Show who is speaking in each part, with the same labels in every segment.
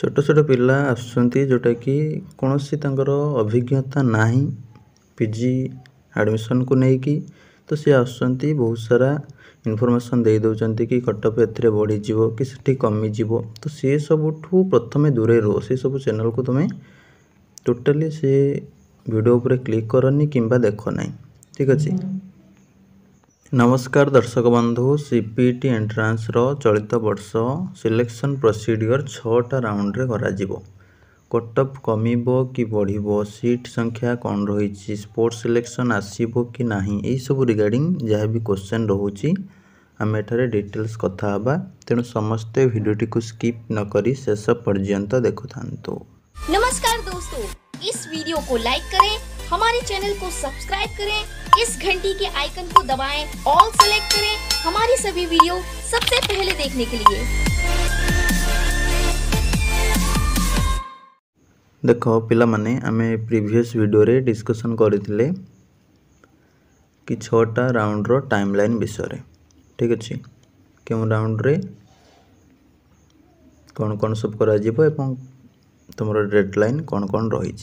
Speaker 1: छोट छोट पा आसा कि कौन सीर अभिज्ञता ना पिजी आडमिशन को लेकिन तो सी आस बहुत सारा इनफर्मेसन देदे कि कटअप ये बढ़ीज कि कमिज तो सी सबू प्रथम दूरे रो सी सब चेल को तुम्हें टोटाली सी भिडपुर क्लिक करनी कि देखना ठीक अच्छे ନମସ୍କାର ଦର୍ଶକ ବନ୍ଧୁ ସିପିଇଟି ଏଣ୍ଟ୍ରାନ୍ସର ଚଳିତ ବର୍ଷ ସିଲେକ୍ସନ୍ ପ୍ରୋସିଡ଼ିଓର ଛଅଟା ରାଉଣ୍ଡରେ କରାଯିବ କଟଅଫ୍ କମିବ କି ବଢ଼ିବ ସିଟ୍ ସଂଖ୍ୟା କ'ଣ ରହିଛି ସ୍ପୋର୍ଟ ସିଲେକ୍ସନ୍ ଆସିବ କି ନାହିଁ ଏହିସବୁ ରିଗାର୍ଡ଼ିଂ ଯାହା ବି କୋଶ୍ଚେନ୍ ରହୁଛି ଆମେ ଏଠାରେ ଡିଟେଲ୍ସ କଥା ହେବା ତେଣୁ ସମସ୍ତେ ଭିଡ଼ିଓଟିକୁ ସ୍କିପ୍ ନକରି ଶେଷ ପର୍ଯ୍ୟନ୍ତ ଦେଖୁଥାନ୍ତୁ ନମସ୍କାର ଦୋସ୍ତ इस वीडियो को लाइक करें हमारे चैनल को सब्सक्राइब करें इस घंटी के आइकन को दबाएं ऑल सेलेक्ट करें हमारी सभी वीडियो सबसे पहले देखने के लिए देख पाने आम प्रिवियस भिडियो डिस्कसन कर छा राउंड टाइम लाइन विषय ठीक अच्छे क्यों राउंड कौन कौन सब कर तुम डेड कौन कौन रही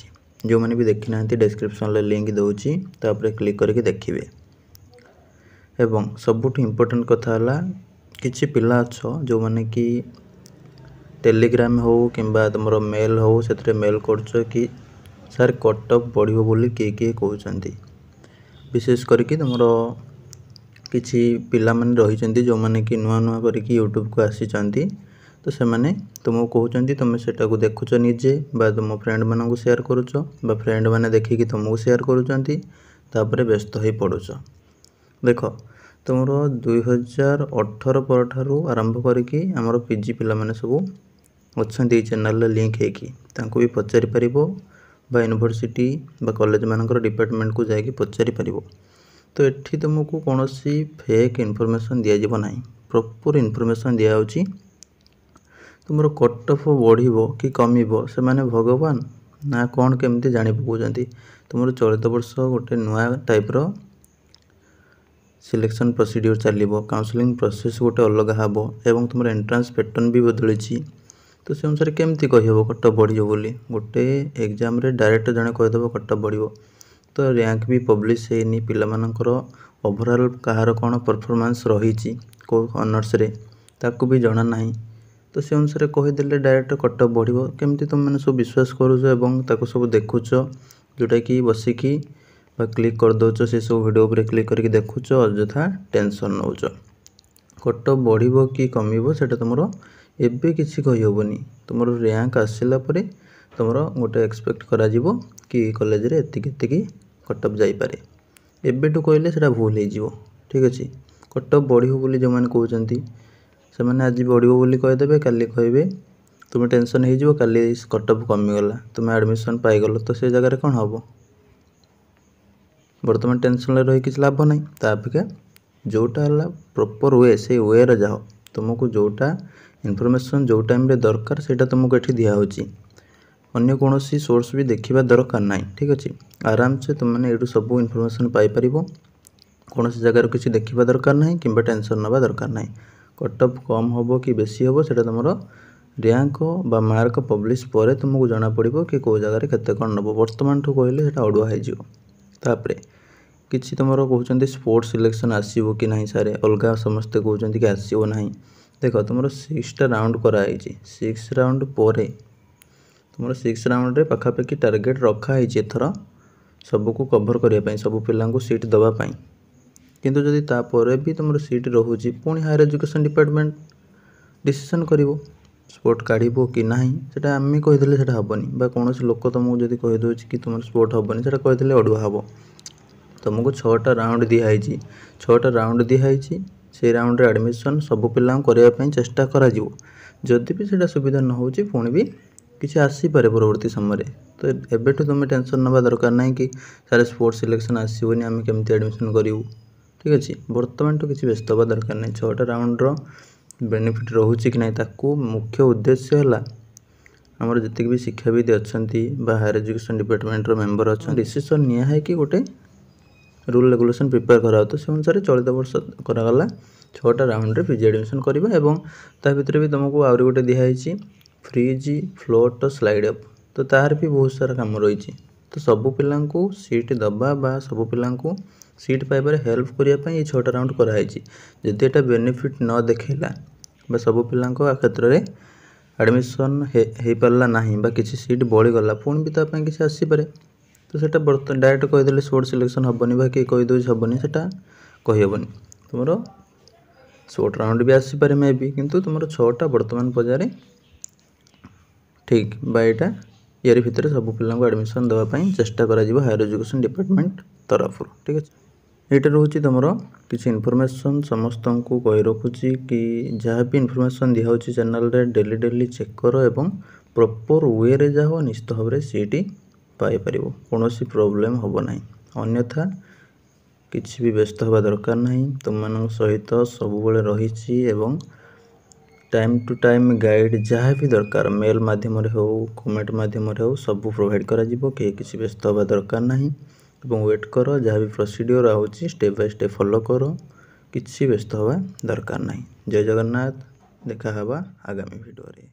Speaker 1: जो मैंने भी देखी ना डेस्क्रिपन लिंक दौर क्लिक करके देखिए एवं सबुठ इम्पोर्टाट कथा कि पा अच जो मैंने कि टेलीग्राम हो कि तुम मेल हो से मेल कर सर कटअप बढ़ो बोली किए किए कौन विशेष करमर कि पाने रही जो मैंने कि नुआ नुआ करूट्यूब को आसी ତ ସେମାନେ ତୁମକୁ କହୁଛନ୍ତି ତୁମେ ସେଟାକୁ ଦେଖୁଛ ନିଜେ ବା ତୁମ ଫ୍ରେଣ୍ଡମାନଙ୍କୁ ସେୟାର କରୁଛ ବା ଫ୍ରେଣ୍ଡମାନେ ଦେଖିକି ତୁମକୁ ସେୟାର କରୁଛନ୍ତି ତାପରେ ବ୍ୟସ୍ତ ହୋଇ ପଡ଼ୁଛ ଦେଖ ତୁମର ଦୁଇ ହଜାର ଅଠର ପରଠାରୁ ଆରମ୍ଭ କରିକି ଆମର ପି ଜି ପିଲାମାନେ ସବୁ ଅଛନ୍ତି ଏଇ ଚ୍ୟାନେଲ୍ରେ ଲିଙ୍କ୍ ହେଇକି ତାଙ୍କୁ ବି ପଚାରି ପାରିବ ବା ୟୁନିଭର୍ସିଟି ବା କଲେଜମାନଙ୍କର ଡିପାର୍ଟମେଣ୍ଟକୁ ଯାଇକି ପଚାରି ପାରିବ ତ ଏଠି ତୁମକୁ କୌଣସି ଫେକ୍ ଇନଫର୍ମେସନ୍ ଦିଆଯିବ ନାହିଁ ପ୍ରପର୍ ଇନଫର୍ମେସନ୍ ଦିଆହେଉଛି ତୁମର କଟଅଫ୍ ବଢ଼ିବ କି କମିବ ସେମାନେ ଭଗବାନ ନା କ'ଣ କେମିତି ଜାଣି ପକାଉଛନ୍ତି ତୁମର ଚଳିତ ବର୍ଷ ଗୋଟେ ନୂଆ ଟାଇପ୍ର ସିଲେକ୍ସନ୍ ପ୍ରୋସିଡ଼ିଓର ଚାଲିବ କାଉନସିଲିଂ ପ୍ରୋସେସ୍ ଗୋଟେ ଅଲଗା ହେବ ଏବଂ ତୁମର ଏଣ୍ଟ୍ରାନ୍ସ ପ୍ୟାଟର୍ନ ବି ବଦଳିଛି ତ ସେ ଅନୁସାରେ କେମିତି କହିହେବ କଟଅଫ୍ ବଢ଼ିବ ବୋଲି ଗୋଟେ ଏକ୍ଜାମ୍ରେ ଡାଇରେକ୍ଟ ଜଣେ କହିଦେବ କଟଅଫ୍ ବଢ଼ିବ ତ ର୍ୟାଙ୍କ ବି ପବ୍ଲିଶ ହେଇନି ପିଲାମାନଙ୍କର ଓଭରାଲ୍ କାହାର କ'ଣ ପରଫର୍ମାନ୍ସ ରହିଛି କେଉଁ ଅନର୍ସରେ ତାକୁ ବି ଜଣା ନାହିଁ ତ ସେ ଅନୁସାରେ କହିଦେଲେ ଡାଇରେକ୍ଟ କଟଅଫ୍ ବଢ଼ିବ କେମିତି ତୁମେମାନେ ସବୁ ବିଶ୍ୱାସ କରୁଛ ଏବଂ ତାକୁ ସବୁ ଦେଖୁଛ ଯେଉଁଟାକି ବସିକି ବା କ୍ଲିକ୍ କରିଦେଉଛ ସେସବୁ ଭିଡ଼ିଓ ଉପରେ କ୍ଲିକ୍ କରିକି ଦେଖୁଛ ଅଯଥା ଟେନସନ୍ ନେଉଛ କଟଅଫ୍ ବଢ଼ିବ କି କମିବ ସେଇଟା ତୁମର ଏବେ କିଛି କହିହେବନି ତୁମର ର୍ୟାଙ୍କ ଆସିଲା ପରେ ତୁମର ଗୋଟେ ଏକ୍ସପେକ୍ଟ କରାଯିବ କି କଲେଜରେ ଏତିକି ଏତିକି କଟଅଫ୍ ଯାଇପାରେ ଏବେଠୁ କହିଲେ ସେଇଟା ଭୁଲ ହେଇଯିବ ଠିକ୍ ଅଛି କଟଅଫ୍ ବଢ଼ିବ ବୋଲି ଯେଉଁମାନେ କହୁଛନ୍ତି ସେମାନେ ଆଜି ବଢ଼ିବ ବୋଲି କହିଦେବେ କାଲି କହିବେ ତୁମେ ଟେନସନ୍ ହେଇଯିବ କାଲି କଟଅଫ୍ କମିଗଲା ତୁମେ ଆଡ଼ମିସନ୍ ପାଇଗଲ ତ ସେ ଜାଗାରେ କ'ଣ ହେବ ବର୍ତ୍ତମାନ ଟେନସନ୍ରେ ରହି କିଛି ଲାଭ ନାହିଁ ତା ଅପେକ୍ଷା ଯେଉଁଟା ହେଲା ପ୍ରପର୍ ୱେ ସେଇ ୱେରେ ଯାଅ ତୁମକୁ ଯେଉଁଟା ଇନଫର୍ମେସନ୍ ଯେଉଁ ଟାଇମ୍ରେ ଦରକାର ସେଇଟା ତୁମକୁ ଏଠି ଦିଆହେଉଛି ଅନ୍ୟ କୌଣସି ସୋର୍ସ ବି ଦେଖିବା ଦରକାର ନାହିଁ ଠିକ୍ ଅଛି ଆରାମସେ ତୁମମାନେ ଏଇଠୁ ସବୁ ଇନଫର୍ମେସନ୍ ପାଇପାରିବ କୌଣସି ଜାଗାରୁ କିଛି ଦେଖିବା ଦରକାର ନାହିଁ କିମ୍ବା ଟେନସନ୍ ନେବା ଦରକାର ନାହିଁ কত কম হবো কি বেশি হবো সেটা তোমার র‍্যাঙ্ক বা মার্ক পাবলিশ পরে তোমাকে জানা পড়িবো কি কোই জায়গায় কত গণ্যব বর্তমান টোকইলে সেটা অড়ু হই যো তারপরে কিছি তোমার কোহচন্তি স্পোর্টস সিলেকশন আসিবো কি নাই স্যার অলগা সমস্ত কোহচন্তি কি আসিবো নাই দেখো তোমার 6টা রাউন্ড করা আইছি 6 রাউন্ড পরে তোমার 6 রাউন্ড রে পখাপেকি টার্গেট রাখা আইছি তারা সবক কভার করি পাই সব পিলাঙ্গু সিট দবা পাই କିନ୍ତୁ ଯଦି ତା'ପରେ ବି ତୁମର ସିଟ୍ ରହୁଛି ପୁଣି ହାୟର୍ ଏଜୁକେସନ୍ ଡିପାର୍ଟମେଣ୍ଟ ଡିସିସନ୍ କରିବ ସ୍ପୋର୍ଟ କାଢ଼ିବ କି ନାହିଁ ସେଇଟା ଆମେ କହିଦେଲେ ସେଇଟା ହେବନି ବା କୌଣସି ଲୋକ ତୁମକୁ ଯଦି କହିଦେଉଛି କି ତୁମର ସ୍ପୋର୍ଟ ହେବନି ସେଇଟା କହିଦେଲେ ଅଡ଼ୁଆ ହେବ ତୁମକୁ ଛଅଟା ରାଉଣ୍ଡ ଦିଆହେଇଛି ଛଅଟା ରାଉଣ୍ଡ ଦିଆହେଇଛି ସେଇ ରାଉଣ୍ଡରେ ଆଡ଼ମିସନ୍ ସବୁ ପିଲାଙ୍କୁ କରିବା ପାଇଁ ଚେଷ୍ଟା କରାଯିବ ଯଦି ବି ସେଇଟା ସୁବିଧା ନ ହେଉଛି ପୁଣି ବି କିଛି ଆସିପାରେ ପରବର୍ତ୍ତୀ ସମୟରେ ତ ଏବେଠୁ ତୁମେ ଟେନସନ୍ ନେବା ଦରକାର ନାହିଁ କି ସାର୍ ସ୍ପୋର୍ଟସ୍ ସିଲେକ୍ସନ୍ ଆସିବନି ଆମେ କେମିତି ଆଡ଼ମିସନ୍ କରିବୁ ঠিক ଅଛି ବର୍ତ୍ତମାନଠୁ କିଛି ବ୍ୟସ୍ତ ହେବା ଦରକାର ନାହିଁ ଛଅଟା ରାଉଣ୍ଡର ବେନିଫିଟ୍ ରହୁଛି କି ନାହିଁ ତାକୁ ମୁଖ୍ୟ ଉଦ୍ଦେଶ୍ୟ ହେଲା ଆମର ଯେତିକି ବି ଶିକ୍ଷାବିତ୍ ଅଛନ୍ତି ବା ହାୟର ଏଜୁକେସନ୍ ଡିପାର୍ଟମେଣ୍ଟର ମେମ୍ବର ଅଛନ୍ତି ଡିସିସନ୍ ନିଆ ହେଇକି ଗୋଟେ ରୁଲ୍ ରେଗୁଲେସନ୍ ପ୍ରିପେୟାର କରାହେଉଥିବ ସେ ଅନୁସାରେ ଚଳିତ ବର୍ଷ କରାଗଲା ଛଅଟା ରାଉଣ୍ଡରେ ପିଜି ଆଡ଼ମିସନ୍ କରିବା ଏବଂ ତା ଭିତରେ ବି ତୁମକୁ ଆହୁରି ଗୋଟେ ଦିଆହେଇଛି ଫ୍ରିଜ୍ ଫ୍ଲୋଟ୍ ସ୍ଲାଇଡ଼୍ ଅପ୍ ତ ତାହାର ବି ବହୁତ ସାରା କାମ ରହିଛି ତ ସବୁ ପିଲାଙ୍କୁ ସିଟ୍ ଦେବା ବା ସବୁ ପିଲାଙ୍କୁ सीट पाइबार हेल्प करने ये छा राउंड कराई जदि एटा बेनिफिट न देखला सब पिला क्षेत्र में आडमिशन हो पारा ना कि सीट बढ़ीगला पुणी भी तोपाई किसी आसपा तो सीटा डायरेक्ट कहीदे सोर्ट सिलेक्शन हेनी कि कहीदे हेनी से कहीहबन तुम सोर्ट राउंड भी आसपा मे भी कि तुम छा बर्तमान पजार ठीक बाईटा इतने सब पिला एडमिशन देवाई चेस्टा हायर एजुकेशन डिपार्टमेंट तरफ ठीक है ଏଇଟା ରହୁଛି ତୁମର କିଛି ଇନଫର୍ମେସନ୍ ସମସ୍ତଙ୍କୁ କହି ରଖୁଛି କି ଯାହା ବି ଇନଫର୍ମେସନ୍ ଦିଆହେଉଛି ଚ୍ୟାନେଲ୍ରେ ଡେଲି ଡେଲି ଚେକ୍ କର ଏବଂ ପ୍ରପର୍ ୱେରେ ଯାହା ନିଶ୍ଚିତ ଭାବରେ ସେଇଠି ପାଇପାରିବ କୌଣସି ପ୍ରୋବ୍ଲେମ୍ ହେବ ନାହିଁ ଅନ୍ୟଥା କିଛି ବି ବ୍ୟସ୍ତ ହେବା ଦରକାର ନାହିଁ ତୁମମାନଙ୍କ ସହିତ ସବୁବେଳେ ରହିଛି ଏବଂ ଟାଇମ୍ ଟୁ ଟାଇମ୍ ଗାଇଡ଼ ଯାହା ବି ଦରକାର ମେଲ୍ ମାଧ୍ୟମରେ ହେଉ କମେଣ୍ଟ ମାଧ୍ୟମରେ ହେଉ ସବୁ ପ୍ରୋଭାଇଡ଼ କରାଯିବ କେହି କିଛି ବ୍ୟସ୍ତ ହେବା ଦରକାର ନାହିଁ ଏବଂ ୱେଟ୍ କର ଯାହା ବି ପ୍ରୋସିଡ଼ିଓର୍ ଆସୁଛି ଷ୍ଟେପ୍ ବାଇ ଷ୍ଟେପ୍ ଫଲୋ କର କିଛି ବ୍ୟସ୍ତ ହେବା ଦରକାର ନାହିଁ ଜୟ ଜଗନ୍ନାଥ ଦେଖା ହେବା ଆଗାମୀ ଭିଡ଼ିଓରେ